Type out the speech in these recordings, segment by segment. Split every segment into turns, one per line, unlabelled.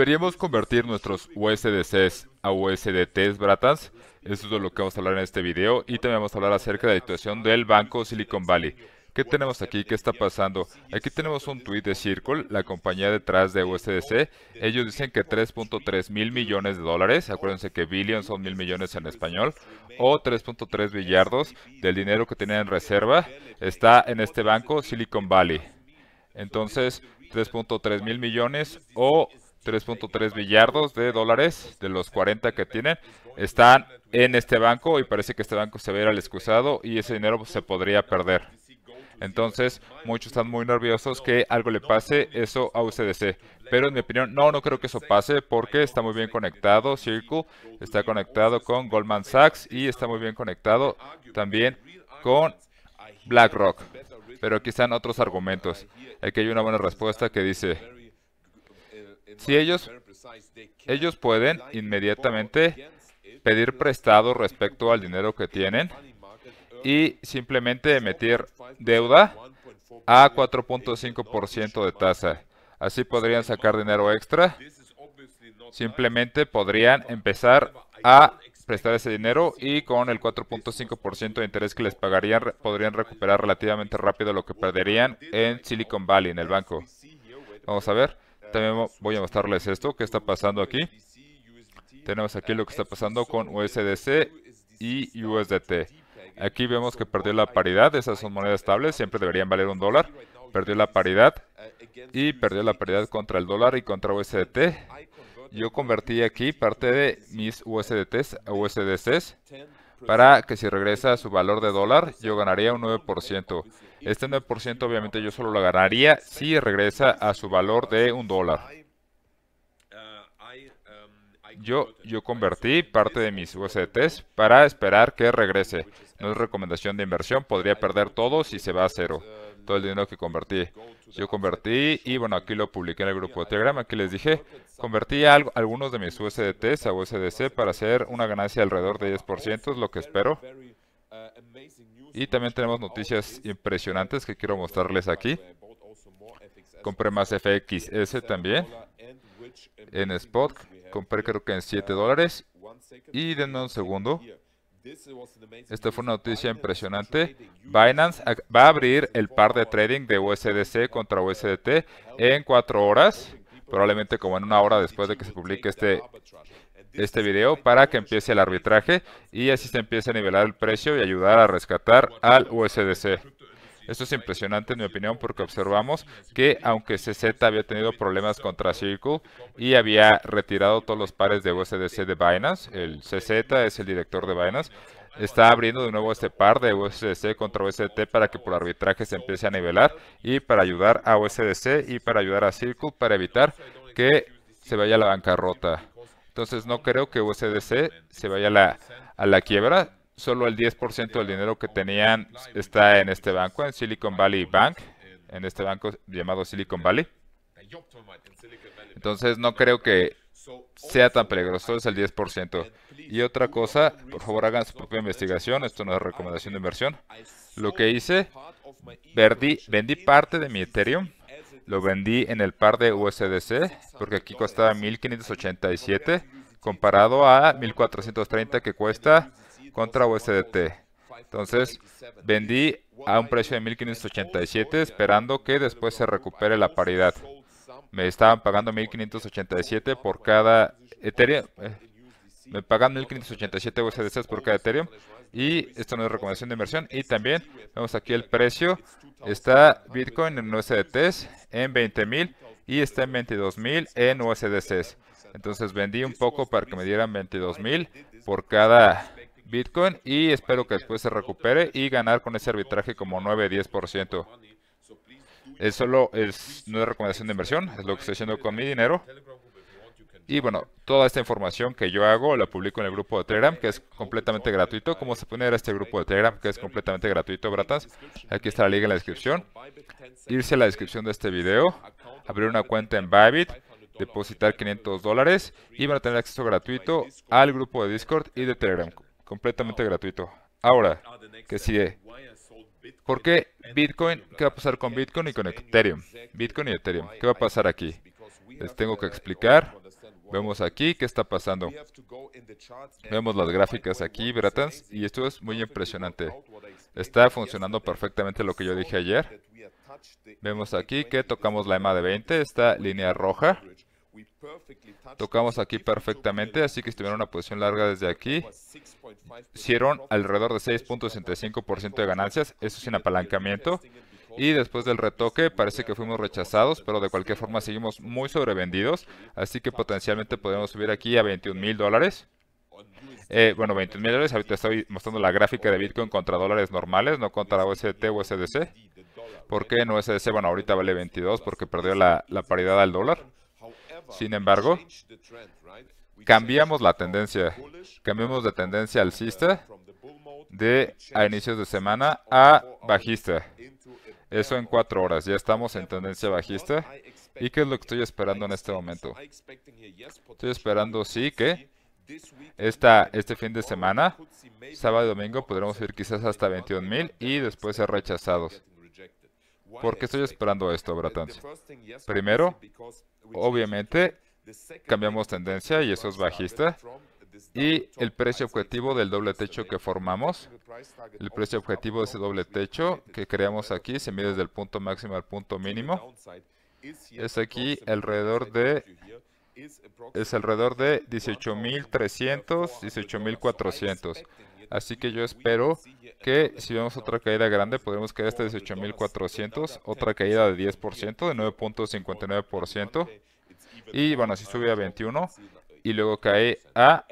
¿Deberíamos convertir nuestros USDCs a USDTs Bratans? Eso es de lo que vamos a hablar en este video y también vamos a hablar acerca de la situación del banco Silicon Valley. ¿Qué tenemos aquí? ¿Qué está pasando? Aquí tenemos un tweet de Circle, la compañía detrás de USDC. Ellos dicen que 3.3 mil millones de dólares, acuérdense que billions son mil millones en español, o 3.3 billardos del dinero que tenían en reserva, está en este banco Silicon Valley. Entonces, 3.3 mil millones o 3.3 billardos de dólares de los 40 que tienen están en este banco y parece que este banco se ve al excusado y ese dinero se podría perder. Entonces, muchos están muy nerviosos que algo le pase eso a UCDC. Pero en mi opinión, no, no creo que eso pase porque está muy bien conectado. Circle está conectado con Goldman Sachs y está muy bien conectado también con BlackRock. Pero aquí están otros argumentos. Aquí hay una buena respuesta que dice, si ellos, ellos pueden inmediatamente pedir prestado respecto al dinero que tienen y simplemente emitir deuda a 4.5% de tasa. Así podrían sacar dinero extra. Simplemente podrían empezar a prestar ese dinero y con el 4.5% de interés que les pagarían podrían recuperar relativamente rápido lo que perderían en Silicon Valley, en el banco. Vamos a ver. También voy a mostrarles esto, qué está pasando aquí. Tenemos aquí lo que está pasando con USDC y USDT. Aquí vemos que perdió la paridad, esas son monedas estables, siempre deberían valer un dólar. Perdió la paridad y perdió la paridad contra el dólar y contra USDT. Yo convertí aquí parte de mis USDTs a USDCs para que si regresa a su valor de dólar, yo ganaría un 9%. Este 9% obviamente yo solo lo ganaría si regresa a su valor de un dólar. Yo, yo convertí parte de mis USDTs para esperar que regrese. No es recomendación de inversión, podría perder todo si se va a cero todo el dinero que convertí. Yo convertí y bueno, aquí lo publiqué en el grupo de Telegram, aquí les dije, convertí algunos de mis USDTs a USDC para hacer una ganancia alrededor de 10%, es lo que espero. Y también tenemos noticias impresionantes que quiero mostrarles aquí. Compré más FXS también en spot. Compré creo que en 7 dólares. Y denme un segundo. Esta fue una noticia impresionante. Binance va a abrir el par de trading de USDC contra USDT en cuatro horas, probablemente como en una hora después de que se publique este, este video, para que empiece el arbitraje y así se empiece a nivelar el precio y ayudar a rescatar al USDC. Esto es impresionante en mi opinión porque observamos que aunque CZ había tenido problemas contra Circle y había retirado todos los pares de USDC de Binance, el CZ es el director de Binance, está abriendo de nuevo este par de USDC contra USDT para que por arbitraje se empiece a nivelar y para ayudar a USDC y para ayudar a Circle para evitar que se vaya a la bancarrota. Entonces no creo que USDC se vaya a la, a la quiebra solo el 10% del dinero que tenían está en este banco, en Silicon Valley Bank, en este banco llamado Silicon Valley. Entonces no creo que sea tan peligroso, es el 10%. Y otra cosa, por favor hagan su propia investigación, esto no es recomendación de inversión. Lo que hice, vendí, vendí parte de mi Ethereum, lo vendí en el par de USDC, porque aquí costaba 1587 comparado a 1430 que cuesta contra USDT. Entonces vendí a un precio de 1587 esperando que después se recupere la paridad. Me estaban pagando 1587 por cada Ethereum. Eh, me pagan 1587 usdcs por cada Ethereum. Y esto no es recomendación de inversión. Y también vemos aquí el precio. Está Bitcoin en USDTs en 20.000 y está en 22.000 en USDCs. Entonces vendí un poco para que me dieran 22.000 por cada Bitcoin y espero que después se recupere y ganar con ese arbitraje como 9-10%. Es solo es, no es recomendación de inversión, es lo que estoy haciendo con mi dinero. Y bueno, toda esta información que yo hago la publico en el grupo de Telegram, que es completamente gratuito. ¿Cómo se puede ir a este grupo de Telegram, que es completamente gratuito, bratas? Aquí está la liga en la descripción. Irse a la descripción de este video, abrir una cuenta en Bybit, depositar 500 dólares y van a tener acceso gratuito al grupo de Discord y de Telegram completamente gratuito. Ahora, ¿qué sigue? ¿Por qué Bitcoin? ¿Qué va a pasar con Bitcoin y con Ethereum? Bitcoin y Ethereum. ¿Qué va a pasar aquí? Les tengo que explicar. Vemos aquí qué está pasando. Vemos las gráficas aquí, Bratans, y esto es muy impresionante. Está funcionando perfectamente lo que yo dije ayer. Vemos aquí que tocamos la EMA de 20, esta línea roja. Tocamos aquí perfectamente, así que estuvieron en una posición larga desde aquí hicieron alrededor de 6.65% de ganancias, eso sin apalancamiento. Y después del retoque parece que fuimos rechazados, pero de cualquier forma seguimos muy sobrevendidos, así que potencialmente podemos subir aquí a 21 mil dólares. Eh, bueno, 21 mil dólares, ahorita estoy mostrando la gráfica de Bitcoin contra dólares normales, no contra USDT o USDC. ¿Por qué no USDC? Bueno, ahorita vale 22 porque perdió la, la paridad al dólar. Sin embargo, cambiamos la tendencia, cambiamos de tendencia alcista de a inicios de semana a bajista. Eso en cuatro horas. Ya estamos en tendencia bajista. ¿Y qué es lo que estoy esperando en este momento? Estoy esperando, sí, que esta, este fin de semana, sábado y domingo, podremos ir quizás hasta 21.000 y después ser rechazados. ¿Por qué estoy esperando esto, tanto? Primero, obviamente, cambiamos tendencia y eso es bajista. Y el precio objetivo del doble techo que formamos, el precio objetivo de ese doble techo que creamos aquí se mide desde el punto máximo al punto mínimo. Es aquí alrededor de es alrededor de 18,300, 18,400. Así que yo espero que si vemos otra caída grande, podremos caer hasta 18,400, otra caída de 10%, de 9.59%. Y bueno, si sube a 21 y luego cae a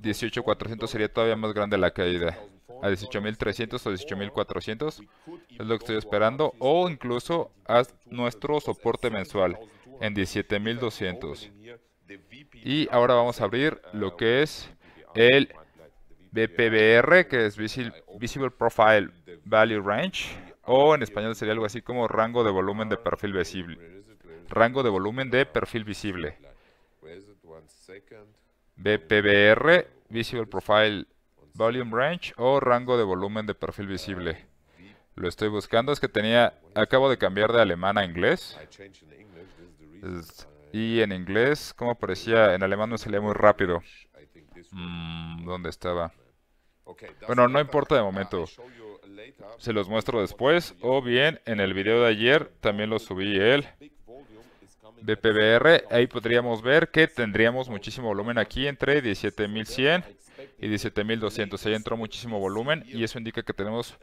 18.400 sería todavía más grande la caída. A 18.300 o 18.400 es lo que estoy esperando. O incluso a nuestro soporte mensual en 17.200. Y ahora vamos a abrir lo que es el BPBR, que es Visible Profile Value Range. O en español sería algo así como rango de volumen de perfil visible rango de volumen de perfil visible. BPBR, Visible Profile Volume Range o rango de volumen de perfil visible. Lo estoy buscando, es que tenía, acabo de cambiar de alemán a inglés. Y en inglés, ¿cómo parecía? En alemán no salía muy rápido. Mm, ¿Dónde estaba? Bueno, no importa de momento. Se los muestro después. O bien, en el video de ayer también lo subí él de PBR, ahí podríamos ver que tendríamos muchísimo volumen aquí entre 17.100 y 17.200. Ahí entró muchísimo volumen y eso indica que tenemos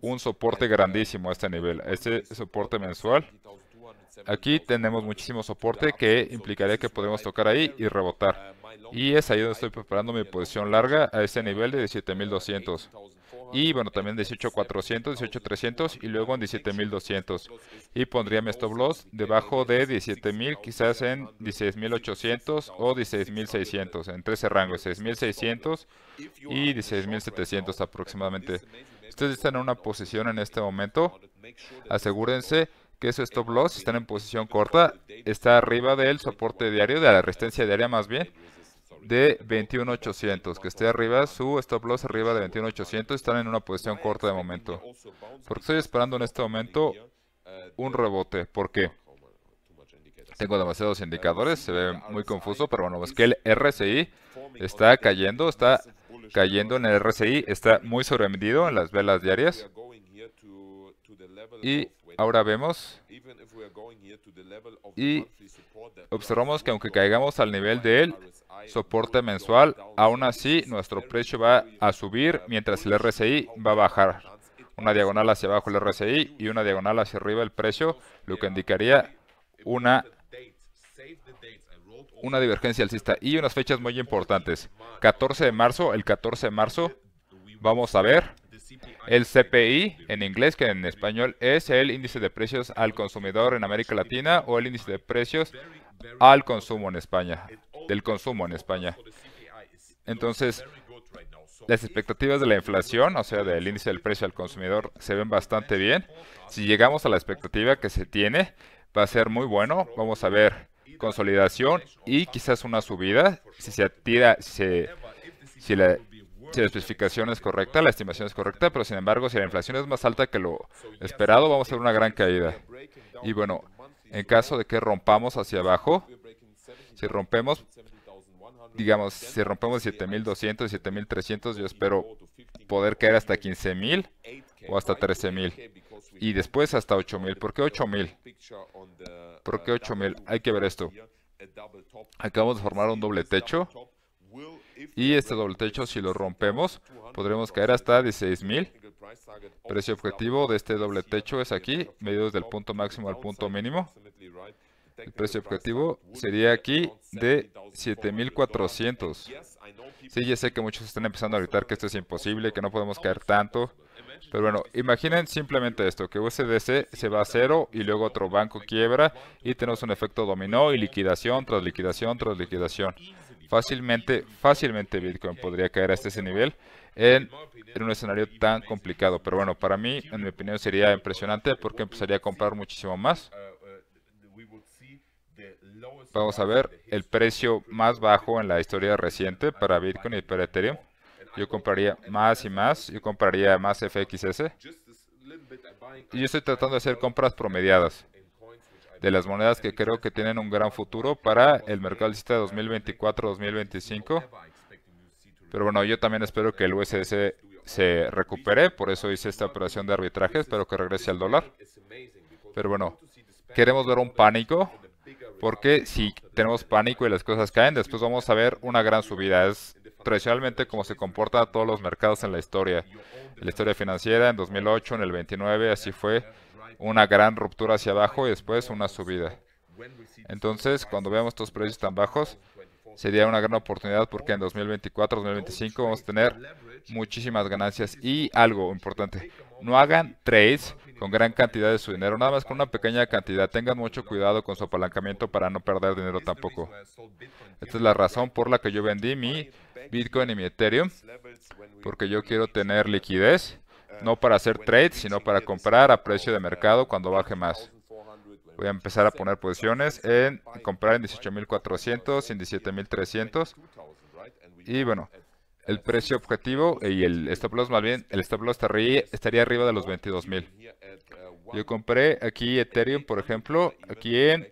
un soporte grandísimo a este nivel, este soporte mensual. Aquí tenemos muchísimo soporte que implicaría que podemos tocar ahí y rebotar. Y es ahí donde estoy preparando mi posición larga a este nivel de 17.200. Y bueno, también 18400, 18300 y luego en 17200. Y pondría mi stop loss debajo de 17000, quizás en 16800 o 16600, entre ese rango, 16600 y 16700 aproximadamente. Ustedes están en una posición en este momento. Asegúrense que su stop loss, si están en posición corta, está arriba del soporte diario, de la resistencia diaria más bien de 21.800, que esté arriba, su stop loss arriba de 21.800, están en una posición corta de momento. Porque estoy esperando en este momento un rebote. ¿Por qué? Tengo demasiados indicadores, se ve muy confuso, pero bueno, es que el RSI está cayendo, está cayendo en el RSI, está muy sobrevendido en las velas diarias. Y ahora vemos y observamos que aunque caigamos al nivel de él, soporte mensual, aún así nuestro precio va a subir mientras el RSI va a bajar. Una diagonal hacia abajo el RSI y una diagonal hacia arriba el precio, lo que indicaría una, una divergencia alcista y unas fechas muy importantes. 14 de marzo, el 14 de marzo vamos a ver el CPI en inglés, que en español es el índice de precios al consumidor en América Latina o el índice de precios al consumo en España del consumo en España. Entonces, las expectativas de la inflación, o sea, del índice del precio al consumidor, se ven bastante bien. Si llegamos a la expectativa que se tiene, va a ser muy bueno. Vamos a ver consolidación y quizás una subida. Si se tira, si la especificación es correcta, la estimación es correcta, pero sin embargo, si la inflación es más alta que lo esperado, vamos a ver una gran caída. Y bueno, en caso de que rompamos hacia abajo, si rompemos, digamos, si rompemos 7200, 7300, yo espero poder caer hasta 15000 o hasta 13000 y después hasta 8000. ¿Por qué 8000? ¿Por qué 8000? Hay que ver esto. Acabamos de formar un doble techo y este doble techo, si lo rompemos, podremos caer hasta 16.000. Precio objetivo de este doble techo es aquí, medido desde el punto máximo al punto mínimo precio objetivo sería aquí de 7400. Sí, ya sé que muchos están empezando a gritar que esto es imposible, que no podemos caer tanto. Pero bueno, imaginen simplemente esto, que USDC se va a cero y luego otro banco quiebra y tenemos un efecto dominó y liquidación tras liquidación tras liquidación. Fácilmente, fácilmente Bitcoin podría caer hasta ese nivel en, en, un escenario tan complicado. Pero bueno, para mí, en mi opinión, sería impresionante porque empezaría a comprar muchísimo más. Vamos a ver el precio más bajo en la historia reciente para Bitcoin y para Ethereum. Yo compraría más y más. Yo compraría más FXS. Y yo estoy tratando de hacer compras promediadas de las monedas que creo que tienen un gran futuro para el mercado hasta 2024-2025. Pero bueno, yo también espero que el USS se recupere, por eso hice esta operación de arbitraje, espero que regrese al dólar. Pero bueno, queremos ver un pánico porque si tenemos pánico y las cosas caen, después vamos a ver una gran subida. Es tradicionalmente como se a todos los mercados en la historia. En la historia financiera, en 2008, en el 29, así fue una gran ruptura hacia abajo y después una subida. Entonces, cuando veamos estos precios tan bajos, sería una gran oportunidad porque en 2024, 2025 vamos a tener muchísimas ganancias. Y algo importante, no hagan trades con gran cantidad de su dinero, nada más con una pequeña cantidad. Tengan mucho cuidado con su apalancamiento para no perder dinero tampoco. Esta es la razón por la que yo vendí mi Bitcoin y mi Ethereum, porque yo quiero tener liquidez, no para hacer trades, sino para comprar a precio de mercado cuando baje más. Voy a empezar a poner posiciones en comprar en 18.400, en 17.300. Y bueno, el precio objetivo y el stop loss, más bien, el stop loss estaría arriba de los 22.000. Yo compré aquí Ethereum, por ejemplo, aquí en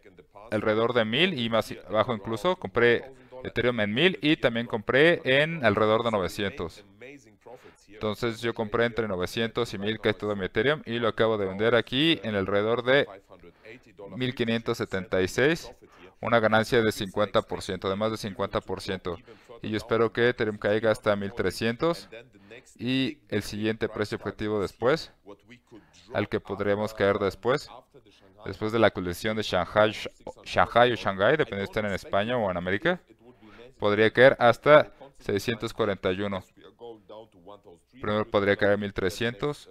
alrededor de 1.000 y más abajo incluso. Compré Ethereum en 1.000 y también compré en alrededor de 900. Entonces yo compré entre 900 y 1000 que es todo mi Ethereum y lo acabo de vender aquí en alrededor de 1576, una ganancia de 50%, de más de 50% y yo espero que Ethereum caiga hasta 1300 y el siguiente precio objetivo después, al que podríamos caer después, después de la colección de Shanghai, Shanghai o Shanghai, dependiendo de estar en España o en América, podría caer hasta 641. Primero podría caer 1300,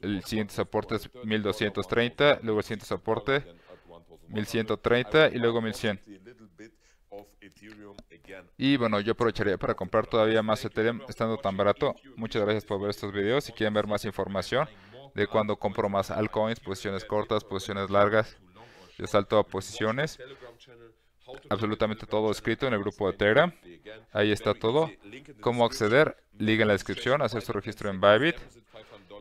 el siguiente soporte es 1230, luego el siguiente soporte 1130 y luego 1100. Y bueno, yo aprovecharía para comprar todavía más Ethereum estando tan barato. Muchas gracias por ver estos videos. Si quieren ver más información de cuando compro más altcoins, posiciones cortas, posiciones largas, yo salto a posiciones. Absolutamente todo escrito en el grupo de Telegram. Ahí está todo. Cómo acceder, Liga en la descripción, hacer su registro en Bybit.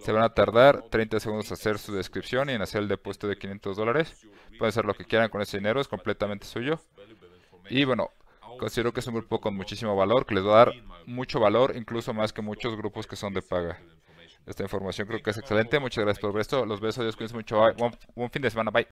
Se van a tardar 30 segundos hacer su descripción y en hacer el depósito de 500 dólares. Pueden hacer lo que quieran con ese dinero, es completamente suyo. Y bueno, Considero que es un grupo con muchísimo valor, que les va a dar mucho valor, incluso más que muchos grupos que son de paga. Esta información creo que es excelente. Muchas gracias por ver esto. Los besos, Dios cuídense mucho. Bye. fin de semana. Bye.